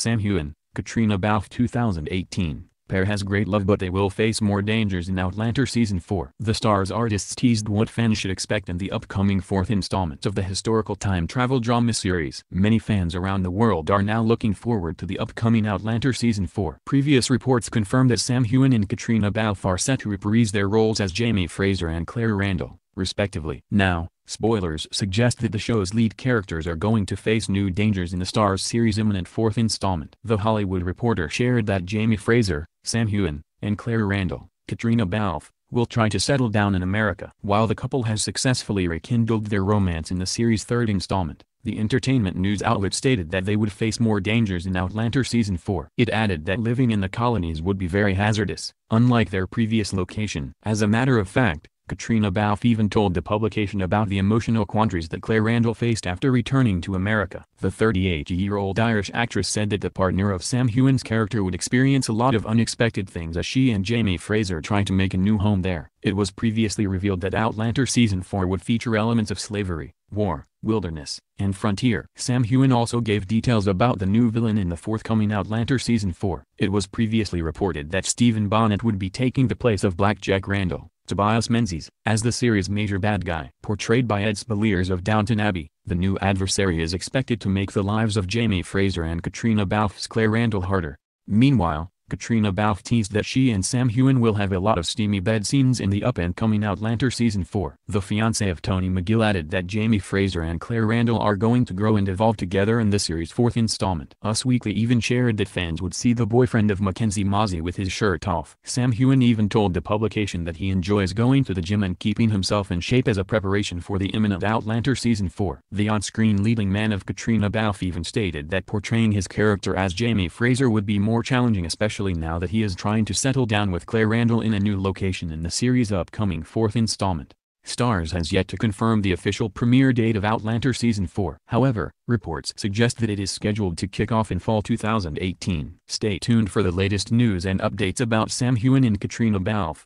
Sam Hewen, Katrina Balfe 2018. Pair has great love but they will face more dangers in Outlander Season 4. The star's artists teased what fans should expect in the upcoming fourth installment of the historical time travel drama series. Many fans around the world are now looking forward to the upcoming Outlander Season 4. Previous reports confirm that Sam Hewen and Katrina Balfe are set to reprise their roles as Jamie Fraser and Claire Randall respectively. Now, spoilers suggest that the show's lead characters are going to face new dangers in the Stars series' imminent fourth installment. The Hollywood Reporter shared that Jamie Fraser, Sam Hewen, and Claire Randall, Katrina Balfe, will try to settle down in America. While the couple has successfully rekindled their romance in the series' third installment, the entertainment news outlet stated that they would face more dangers in Outlander Season 4. It added that living in the colonies would be very hazardous, unlike their previous location. As a matter of fact, Katrina Balfe even told the publication about the emotional quandaries that Claire Randall faced after returning to America. The 38-year-old Irish actress said that the partner of Sam Hewen's character would experience a lot of unexpected things as she and Jamie Fraser try to make a new home there. It was previously revealed that Outlander Season 4 would feature elements of slavery, war, wilderness, and frontier. Sam Hewen also gave details about the new villain in the forthcoming Outlander Season 4. It was previously reported that Stephen Bonnet would be taking the place of Black Jack Randall. Tobias Menzies, as the series' major bad guy. Portrayed by Ed Spaliers of Downton Abbey, the new adversary is expected to make the lives of Jamie Fraser and Katrina Balfe's Claire Randall harder. Meanwhile, Katrina Balfe teased that she and Sam Hewen will have a lot of steamy bed scenes in the up-and-coming Outlander Season 4. The fiancé of Tony McGill added that Jamie Fraser and Claire Randall are going to grow and evolve together in the series' fourth installment. Us Weekly even shared that fans would see the boyfriend of Mackenzie Mozzie with his shirt off. Sam Hewen even told the publication that he enjoys going to the gym and keeping himself in shape as a preparation for the imminent Outlander Season 4. The on-screen leading man of Katrina Balfe even stated that portraying his character as Jamie Fraser would be more challenging especially especially now that he is trying to settle down with Claire Randall in a new location in the series' upcoming fourth installment. Stars has yet to confirm the official premiere date of Outlander Season 4. However, reports suggest that it is scheduled to kick off in fall 2018. Stay tuned for the latest news and updates about Sam Hewen and Katrina Balfe.